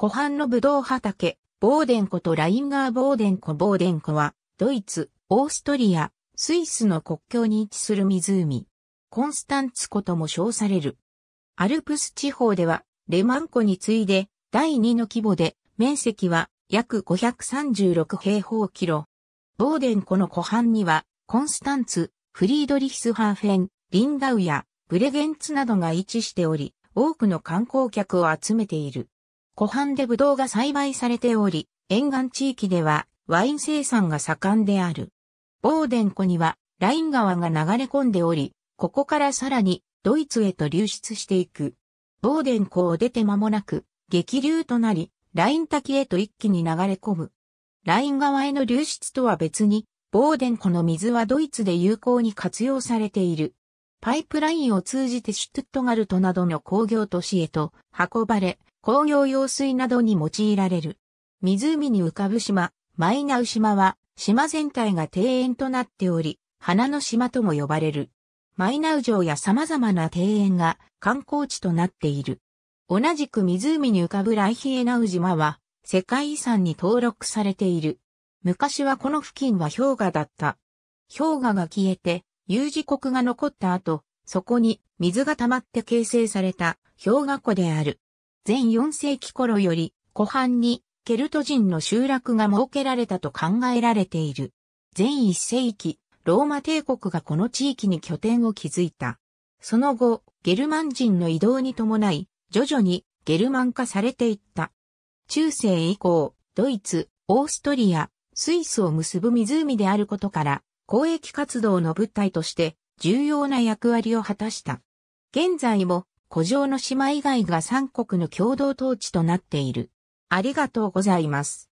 湖畔のブドウ畑、ボーデン湖とラインガーボーデン湖ボーデン湖は、ドイツ、オーストリア、スイスの国境に位置する湖。コンスタンツ湖とも称される。アルプス地方では、レマン湖に次いで、第2の規模で、面積は約536平方キロ。ボーデン湖の湖畔には、コンスタンツ、フリードリヒスハーフェン、リンダウや、ブレゲンツなどが位置しており、多くの観光客を集めている。湖畔でブドウが栽培されており、沿岸地域ではワイン生産が盛んである。ボーデン湖にはライン川が流れ込んでおり、ここからさらにドイツへと流出していく。ボーデン湖を出て間もなく激流となり、ライン滝へと一気に流れ込む。ライン川への流出とは別に、ボーデン湖の水はドイツで有効に活用されている。パイプラインを通じてシュトゥットガルトなどの工業都市へと運ばれ、工業用水などに用いられる。湖に浮かぶ島、マイナウ島は、島全体が庭園となっており、花の島とも呼ばれる。マイナウ城や様々な庭園が観光地となっている。同じく湖に浮かぶライヒエナウ島は、世界遺産に登録されている。昔はこの付近は氷河だった。氷河が消えて、有事国が残った後、そこに水が溜まって形成された氷河湖である。前4世紀頃より、湖畔にケルト人の集落が設けられたと考えられている。前1世紀、ローマ帝国がこの地域に拠点を築いた。その後、ゲルマン人の移動に伴い、徐々にゲルマン化されていった。中世以降、ドイツ、オーストリア、スイスを結ぶ湖であることから、交易活動の物体として重要な役割を果たした。現在も古城の島以外が三国の共同統治となっている。ありがとうございます。